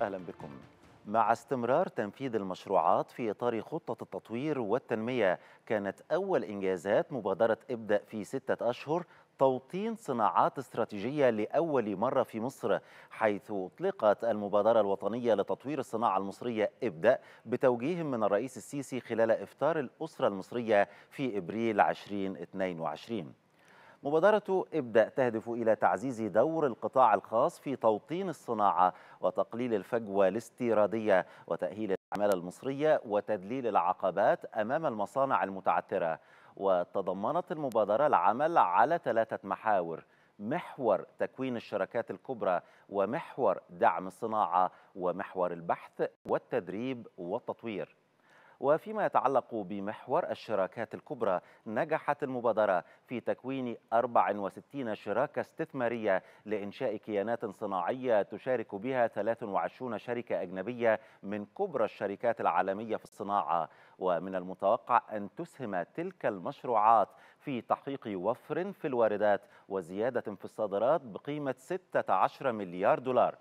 أهلا بكم مع استمرار تنفيذ المشروعات في إطار خطة التطوير والتنمية كانت أول إنجازات مبادرة ابدأ في ستة أشهر توطين صناعات استراتيجية لأول مرة في مصر حيث أطلقت المبادرة الوطنية لتطوير الصناعة المصرية ابدأ بتوجيه من الرئيس السيسي خلال إفطار الأسرة المصرية في إبريل 2022 مبادرة ابدأ تهدف إلى تعزيز دور القطاع الخاص في توطين الصناعة وتقليل الفجوة الاستيرادية وتأهيل العمالة المصرية وتدليل العقبات أمام المصانع المتعثرة وتضمنت المبادرة العمل على ثلاثة محاور محور تكوين الشركات الكبرى ومحور دعم الصناعة ومحور البحث والتدريب والتطوير وفيما يتعلق بمحور الشراكات الكبرى نجحت المبادرة في تكوين 64 شراكة استثمارية لإنشاء كيانات صناعية تشارك بها 23 شركة أجنبية من كبرى الشركات العالمية في الصناعة ومن المتوقع أن تسهم تلك المشروعات في تحقيق وفر في الواردات وزيادة في الصادرات بقيمة 16 مليار دولار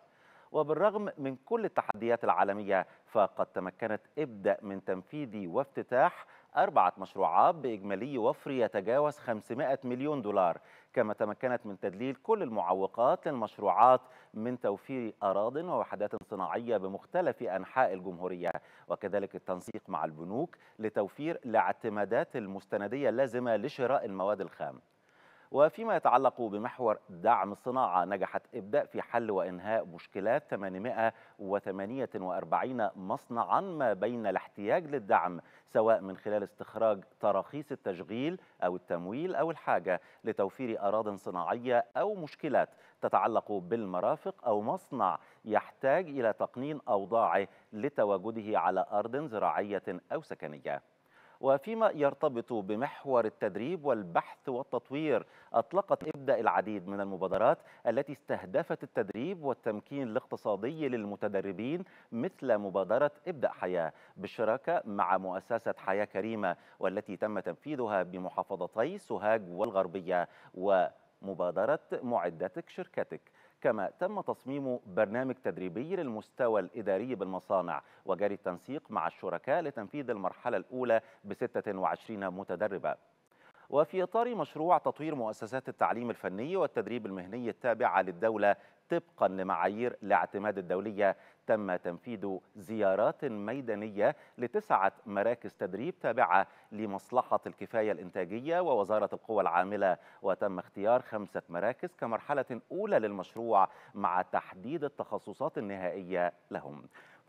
وبالرغم من كل التحديات العالمية فقد تمكنت ابدأ من تنفيذ وافتتاح أربعة مشروعات بإجمالي وفر يتجاوز 500 مليون دولار كما تمكنت من تدليل كل المعوقات للمشروعات من توفير أراض ووحدات صناعية بمختلف أنحاء الجمهورية وكذلك التنسيق مع البنوك لتوفير الاعتمادات المستندية اللازمة لشراء المواد الخام وفيما يتعلق بمحور دعم الصناعة نجحت إبداء في حل وإنهاء مشكلات 848 مصنعا ما بين الاحتياج للدعم سواء من خلال استخراج تراخيص التشغيل أو التمويل أو الحاجة لتوفير أراض صناعية أو مشكلات تتعلق بالمرافق أو مصنع يحتاج إلى تقنين أوضاعه لتواجده على أرض زراعية أو سكنية وفيما يرتبط بمحور التدريب والبحث والتطوير أطلقت إبدأ العديد من المبادرات التي استهدفت التدريب والتمكين الاقتصادي للمتدربين مثل مبادرة إبدأ حياة بالشراكة مع مؤسسة حياة كريمة والتي تم تنفيذها بمحافظتي سوهاج والغربية ومبادرة معدتك شركتك كما تم تصميم برنامج تدريبي للمستوى الإداري بالمصانع وجاري التنسيق مع الشركاء لتنفيذ المرحلة الأولى ب 26 متدربة وفي إطار مشروع تطوير مؤسسات التعليم الفني والتدريب المهني التابعة للدولة طبقا لمعايير الاعتماد الدولية تم تنفيذ زيارات ميدانية لتسعة مراكز تدريب تابعة لمصلحة الكفاية الإنتاجية ووزارة القوى العاملة وتم اختيار خمسة مراكز كمرحلة أولى للمشروع مع تحديد التخصصات النهائية لهم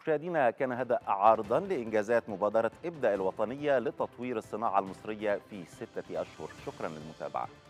مشاهدينا كان هذا عرضا لإنجازات مبادرة ابدأ الوطنية لتطوير الصناعة المصرية في ستة أشهر شكرا للمتابعة